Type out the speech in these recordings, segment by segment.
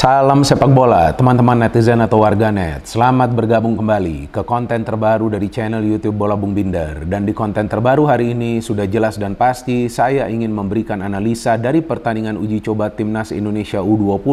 Salam sepak bola, teman-teman netizen atau warganet. Selamat bergabung kembali ke konten terbaru dari channel YouTube Bola Bung Binder. Dan di konten terbaru hari ini sudah jelas dan pasti saya ingin memberikan analisa dari pertandingan uji coba Timnas Indonesia U20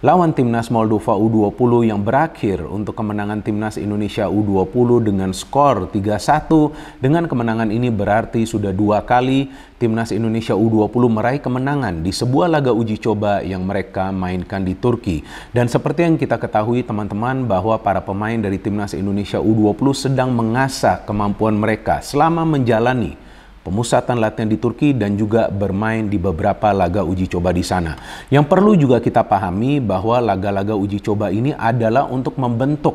lawan Timnas Moldova U20 yang berakhir untuk kemenangan Timnas Indonesia U20 dengan skor 3-1. Dengan kemenangan ini berarti sudah dua kali Timnas Indonesia U20 meraih kemenangan di sebuah laga uji coba yang mereka mainkan di Turki Turki. Dan seperti yang kita ketahui teman-teman bahwa para pemain dari timnas Indonesia U20 sedang mengasah kemampuan mereka selama menjalani pemusatan latihan di Turki dan juga bermain di beberapa laga uji coba di sana. Yang perlu juga kita pahami bahwa laga-laga uji coba ini adalah untuk membentuk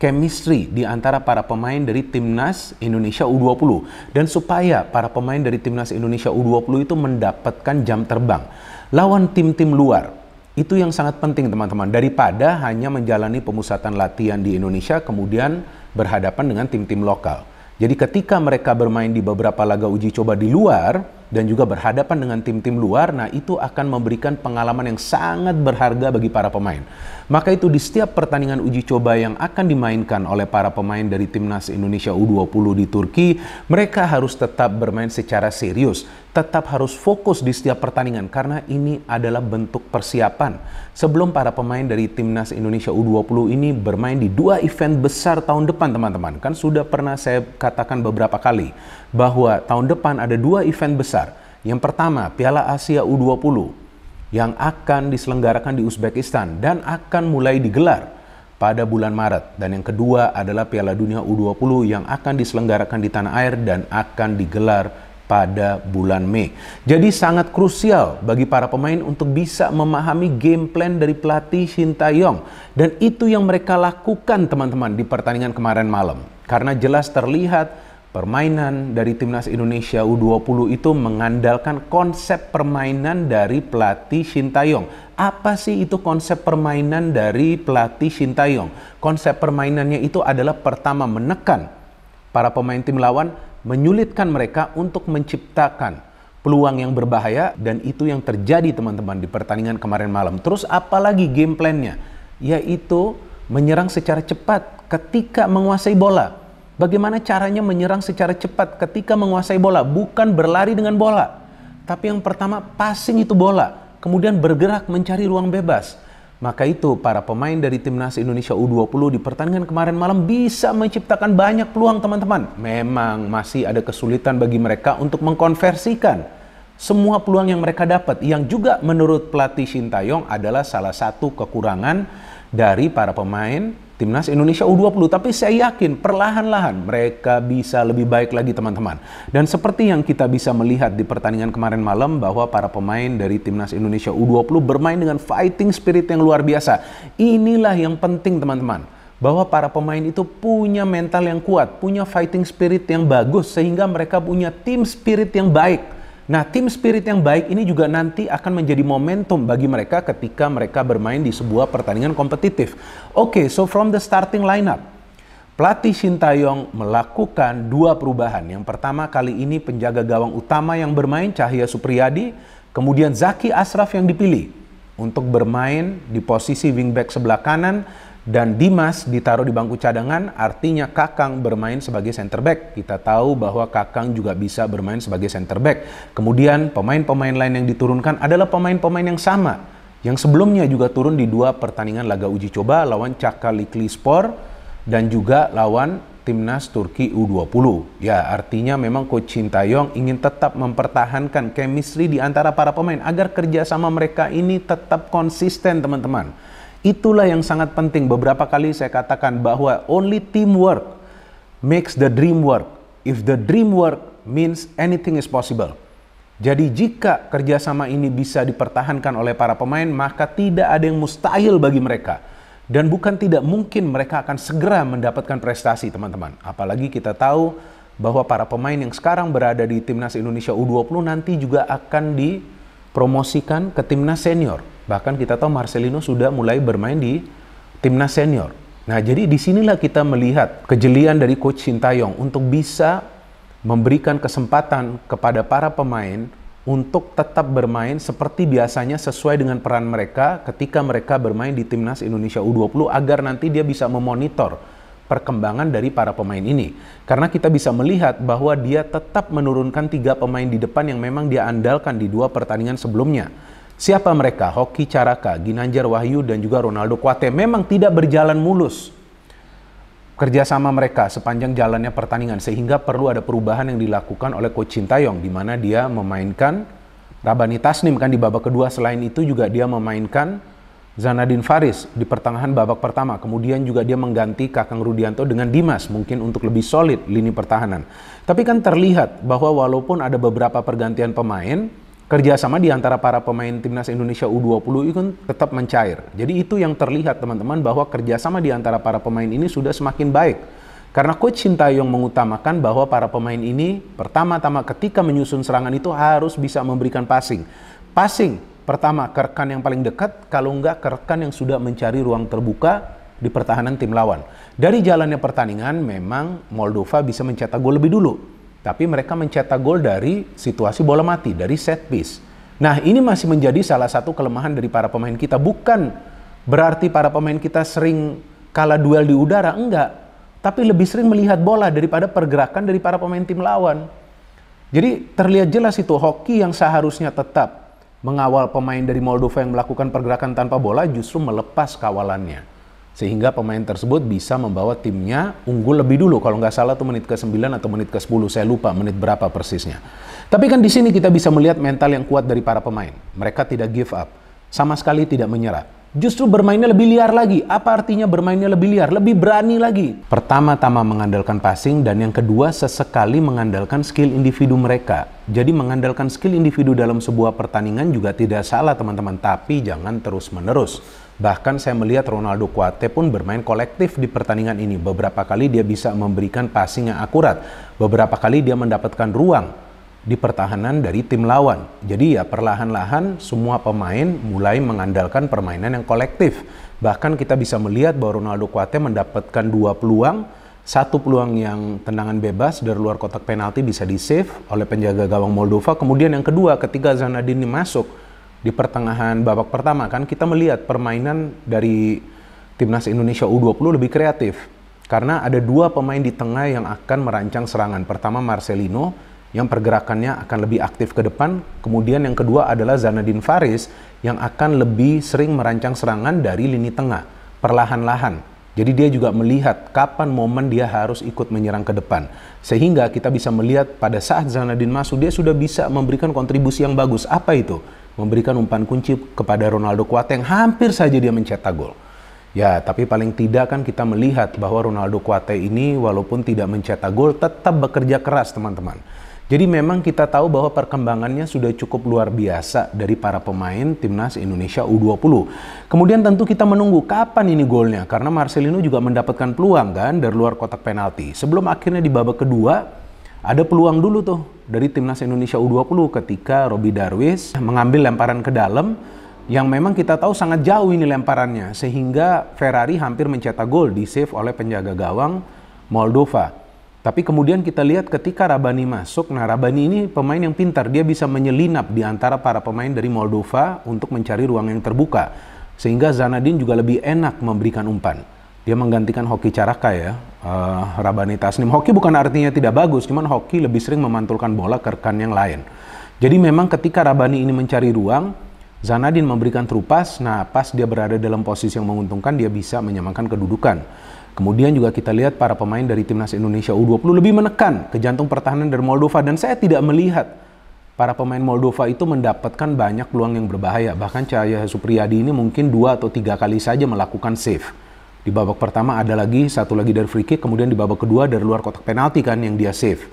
chemistry di antara para pemain dari timnas Indonesia U20 dan supaya para pemain dari timnas Indonesia U20 itu mendapatkan jam terbang lawan tim-tim luar itu yang sangat penting teman-teman, daripada hanya menjalani pemusatan latihan di Indonesia kemudian berhadapan dengan tim-tim lokal. Jadi ketika mereka bermain di beberapa laga uji coba di luar, dan juga berhadapan dengan tim-tim luar, nah itu akan memberikan pengalaman yang sangat berharga bagi para pemain. Maka itu di setiap pertandingan uji coba yang akan dimainkan oleh para pemain dari timnas Indonesia U20 di Turki, mereka harus tetap bermain secara serius, tetap harus fokus di setiap pertandingan karena ini adalah bentuk persiapan. Sebelum para pemain dari timnas Indonesia U20 ini bermain di dua event besar tahun depan, teman-teman. Kan sudah pernah saya katakan beberapa kali bahwa tahun depan ada dua event besar yang pertama, Piala Asia U20 yang akan diselenggarakan di Uzbekistan dan akan mulai digelar pada bulan Maret. Dan yang kedua adalah Piala Dunia U20 yang akan diselenggarakan di tanah air dan akan digelar pada bulan Mei. Jadi sangat krusial bagi para pemain untuk bisa memahami game plan dari pelatih Shin Tae-yong. Dan itu yang mereka lakukan teman-teman di pertandingan kemarin malam. Karena jelas terlihat Permainan dari timnas Indonesia U20 itu mengandalkan konsep permainan dari pelatih Shin Taeyong. Apa sih itu konsep permainan dari pelatih Shin Taeyong? Konsep permainannya itu adalah pertama menekan para pemain tim lawan, menyulitkan mereka untuk menciptakan peluang yang berbahaya dan itu yang terjadi teman-teman di pertandingan kemarin malam. Terus apalagi game plan-nya? Yaitu menyerang secara cepat ketika menguasai bola Bagaimana caranya menyerang secara cepat ketika menguasai bola, bukan berlari dengan bola. Tapi yang pertama, passing itu bola, kemudian bergerak mencari ruang bebas. Maka itu para pemain dari timnas Indonesia U20 di pertandingan kemarin malam bisa menciptakan banyak peluang teman-teman. Memang masih ada kesulitan bagi mereka untuk mengkonversikan semua peluang yang mereka dapat yang juga menurut pelatih Shin Taeyong adalah salah satu kekurangan dari para pemain timnas Indonesia U20. Tapi saya yakin perlahan-lahan mereka bisa lebih baik lagi teman-teman. Dan seperti yang kita bisa melihat di pertandingan kemarin malam bahwa para pemain dari timnas Indonesia U20 bermain dengan fighting spirit yang luar biasa. Inilah yang penting teman-teman bahwa para pemain itu punya mental yang kuat, punya fighting spirit yang bagus sehingga mereka punya team spirit yang baik Nah, tim spirit yang baik ini juga nanti akan menjadi momentum bagi mereka ketika mereka bermain di sebuah pertandingan kompetitif. Oke, okay, so from the starting lineup, pelatih Sintayong melakukan dua perubahan. Yang pertama kali ini penjaga gawang utama yang bermain Cahya Supriyadi, kemudian Zaki Asraf yang dipilih untuk bermain di posisi wingback sebelah kanan dan Dimas ditaruh di bangku cadangan artinya Kakang bermain sebagai center back. Kita tahu bahwa Kakang juga bisa bermain sebagai center back. Kemudian pemain-pemain lain yang diturunkan adalah pemain-pemain yang sama yang sebelumnya juga turun di dua pertandingan laga uji coba lawan Cakalikli Spor dan juga lawan timnas Turki U20. Ya, artinya memang coach Cintayong ingin tetap mempertahankan chemistry di antara para pemain agar kerjasama mereka ini tetap konsisten, teman-teman Itulah yang sangat penting. Beberapa kali saya katakan bahwa only teamwork makes the dream work. If the dream work means anything is possible. Jadi jika kerjasama ini bisa dipertahankan oleh para pemain, maka tidak ada yang mustahil bagi mereka. Dan bukan tidak mungkin mereka akan segera mendapatkan prestasi, teman-teman. Apalagi kita tahu bahwa para pemain yang sekarang berada di Timnas Indonesia U20 nanti juga akan dipromosikan ke Timnas Senior Bahkan kita tahu Marcelino sudah mulai bermain di timnas senior. Nah, jadi disinilah kita melihat kejelian dari Coach Sintayong untuk bisa memberikan kesempatan kepada para pemain untuk tetap bermain seperti biasanya sesuai dengan peran mereka ketika mereka bermain di timnas Indonesia U20 agar nanti dia bisa memonitor perkembangan dari para pemain ini. Karena kita bisa melihat bahwa dia tetap menurunkan tiga pemain di depan yang memang dia andalkan di dua pertandingan sebelumnya. Siapa mereka? Hoki Caraka, Ginanjar Wahyu, dan juga Ronaldo Kuate memang tidak berjalan mulus kerjasama mereka sepanjang jalannya pertandingan sehingga perlu ada perubahan yang dilakukan oleh Coach Sintayong di mana dia memainkan Rabani Tasnim kan di babak kedua selain itu juga dia memainkan Zanadin Faris di pertengahan babak pertama kemudian juga dia mengganti Kakang Rudianto dengan Dimas mungkin untuk lebih solid lini pertahanan tapi kan terlihat bahwa walaupun ada beberapa pergantian pemain kerjasama di antara para pemain timnas Indonesia U20 itu kan tetap mencair. Jadi itu yang terlihat teman-teman bahwa kerjasama di antara para pemain ini sudah semakin baik. Karena coach Sintayong mengutamakan bahwa para pemain ini pertama-tama ketika menyusun serangan itu harus bisa memberikan passing. Passing pertama ke rekan yang paling dekat, kalau enggak ke rekan yang sudah mencari ruang terbuka di pertahanan tim lawan. Dari jalannya pertandingan memang Moldova bisa mencetak gol lebih dulu. Tapi mereka mencetak gol dari situasi bola mati, dari set piece. Nah, ini masih menjadi salah satu kelemahan dari para pemain kita. Bukan berarti para pemain kita sering kalah duel di udara, enggak. Tapi lebih sering melihat bola daripada pergerakan dari para pemain tim lawan. Jadi terlihat jelas itu hoki yang seharusnya tetap mengawal pemain dari Moldova yang melakukan pergerakan tanpa bola justru melepas kawalannya sehingga pemain tersebut bisa membawa timnya unggul lebih dulu kalau nggak salah tuh menit ke-9 atau menit ke-10 saya lupa menit berapa persisnya. Tapi kan di sini kita bisa melihat mental yang kuat dari para pemain. Mereka tidak give up, sama sekali tidak menyerah. Justru bermainnya lebih liar lagi. Apa artinya bermainnya lebih liar? Lebih berani lagi. Pertama-tama mengandalkan passing dan yang kedua sesekali mengandalkan skill individu mereka. Jadi mengandalkan skill individu dalam sebuah pertandingan juga tidak salah teman-teman, tapi jangan terus-menerus. Bahkan saya melihat Ronaldo Kuate pun bermain kolektif di pertandingan ini. Beberapa kali dia bisa memberikan passing yang akurat. Beberapa kali dia mendapatkan ruang di pertahanan dari tim lawan. Jadi ya perlahan-lahan semua pemain mulai mengandalkan permainan yang kolektif. Bahkan kita bisa melihat bahwa Ronaldo Kuate mendapatkan dua peluang satu peluang yang tendangan bebas dari luar kotak penalti bisa di-save oleh penjaga gawang Moldova. Kemudian yang kedua ketika Zanadini masuk, di pertengahan babak pertama kan kita melihat permainan dari timnas Indonesia U20 lebih kreatif karena ada dua pemain di tengah yang akan merancang serangan. Pertama Marcelino yang pergerakannya akan lebih aktif ke depan, kemudian yang kedua adalah Zanadin Faris yang akan lebih sering merancang serangan dari lini tengah perlahan-lahan. Jadi dia juga melihat kapan momen dia harus ikut menyerang ke depan. Sehingga kita bisa melihat pada saat Zanadin masuk dia sudah bisa memberikan kontribusi yang bagus. Apa itu? memberikan umpan kunci kepada Ronaldo Kuat yang hampir saja dia mencetak gol. Ya, tapi paling tidak kan kita melihat bahwa Ronaldo Kuate ini walaupun tidak mencetak gol tetap bekerja keras, teman-teman. Jadi memang kita tahu bahwa perkembangannya sudah cukup luar biasa dari para pemain timnas Indonesia U20. Kemudian tentu kita menunggu kapan ini golnya karena Marcelino juga mendapatkan peluang kan dari luar kotak penalti. Sebelum akhirnya di babak kedua ada peluang dulu tuh dari timnas Indonesia U20 ketika Robi Darwis mengambil lemparan ke dalam yang memang kita tahu sangat jauh ini lemparannya sehingga Ferrari hampir mencetak gol di save oleh penjaga gawang Moldova. Tapi kemudian kita lihat ketika Rabani masuk, nah Rabani ini pemain yang pintar, dia bisa menyelinap di antara para pemain dari Moldova untuk mencari ruang yang terbuka. Sehingga Zanadin juga lebih enak memberikan umpan dia menggantikan hoki caraka ya, uh, Rabani Tasnim. Hoki bukan artinya tidak bagus, cuman hoki lebih sering memantulkan bola ke rekan yang lain. Jadi memang ketika Rabani ini mencari ruang, Zanadin memberikan terupas, nah pas dia berada dalam posisi yang menguntungkan, dia bisa menyamakan kedudukan. Kemudian juga kita lihat para pemain dari timnas Indonesia U20 lebih menekan ke jantung pertahanan dari Moldova dan saya tidak melihat para pemain Moldova itu mendapatkan banyak peluang yang berbahaya. Bahkan Cahaya Supriyadi ini mungkin dua atau tiga kali saja melakukan save. Di babak pertama ada lagi satu lagi dari free kick, kemudian di babak kedua dari luar kotak penalti kan yang dia save.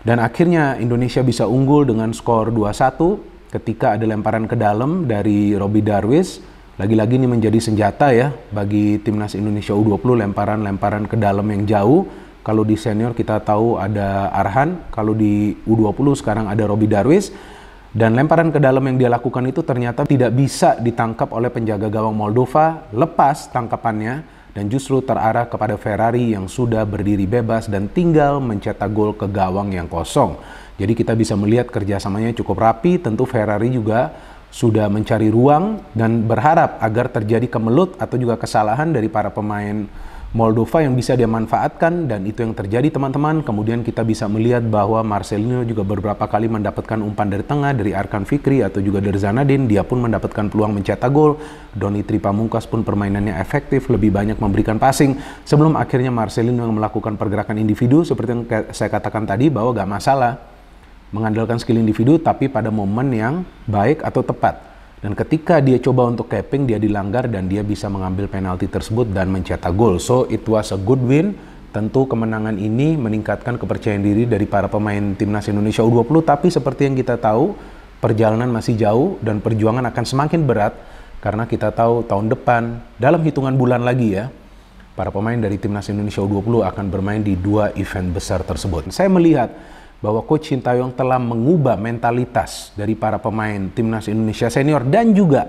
Dan akhirnya Indonesia bisa unggul dengan skor 2-1 ketika ada lemparan ke dalam dari Robby Darwis. Lagi-lagi ini menjadi senjata ya bagi timnas Indonesia U20 lemparan-lemparan ke dalam yang jauh. Kalau di senior kita tahu ada Arhan, kalau di U20 sekarang ada Robby Darwis. Dan lemparan ke dalam yang dia lakukan itu ternyata tidak bisa ditangkap oleh penjaga gawang Moldova, lepas tangkapannya dan justru terarah kepada Ferrari yang sudah berdiri bebas dan tinggal mencetak gol ke gawang yang kosong. Jadi kita bisa melihat kerjasamanya cukup rapi, tentu Ferrari juga sudah mencari ruang dan berharap agar terjadi kemelut atau juga kesalahan dari para pemain Moldova yang bisa dia manfaatkan dan itu yang terjadi teman-teman. Kemudian kita bisa melihat bahwa Marcelino juga beberapa kali mendapatkan umpan dari tengah dari Arkan Fikri atau juga dari Zanadin. Dia pun mendapatkan peluang mencetak gol. Doni Tripamungkas pun permainannya efektif, lebih banyak memberikan passing. Sebelum akhirnya Marcelino melakukan pergerakan individu seperti yang saya katakan tadi bahwa gak masalah mengandalkan skill individu tapi pada momen yang baik atau tepat dan ketika dia coba untuk capping, dia dilanggar dan dia bisa mengambil penalti tersebut dan mencetak gol. So, it was a good win. Tentu kemenangan ini meningkatkan kepercayaan diri dari para pemain timnas Indonesia U20. Tapi seperti yang kita tahu, perjalanan masih jauh dan perjuangan akan semakin berat karena kita tahu tahun depan, dalam hitungan bulan lagi ya, para pemain dari timnas Indonesia U20 akan bermain di dua event besar tersebut. Saya melihat bahwa Coach Sintayong telah mengubah mentalitas dari para pemain timnas Indonesia senior dan juga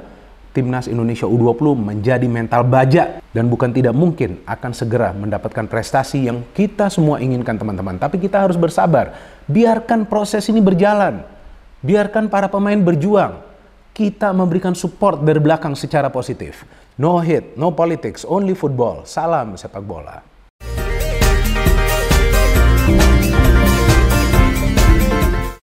timnas Indonesia U20 menjadi mental baja dan bukan tidak mungkin akan segera mendapatkan prestasi yang kita semua inginkan teman-teman. Tapi kita harus bersabar. Biarkan proses ini berjalan. Biarkan para pemain berjuang. Kita memberikan support dari belakang secara positif. No hit, no politics, only football. Salam sepak bola.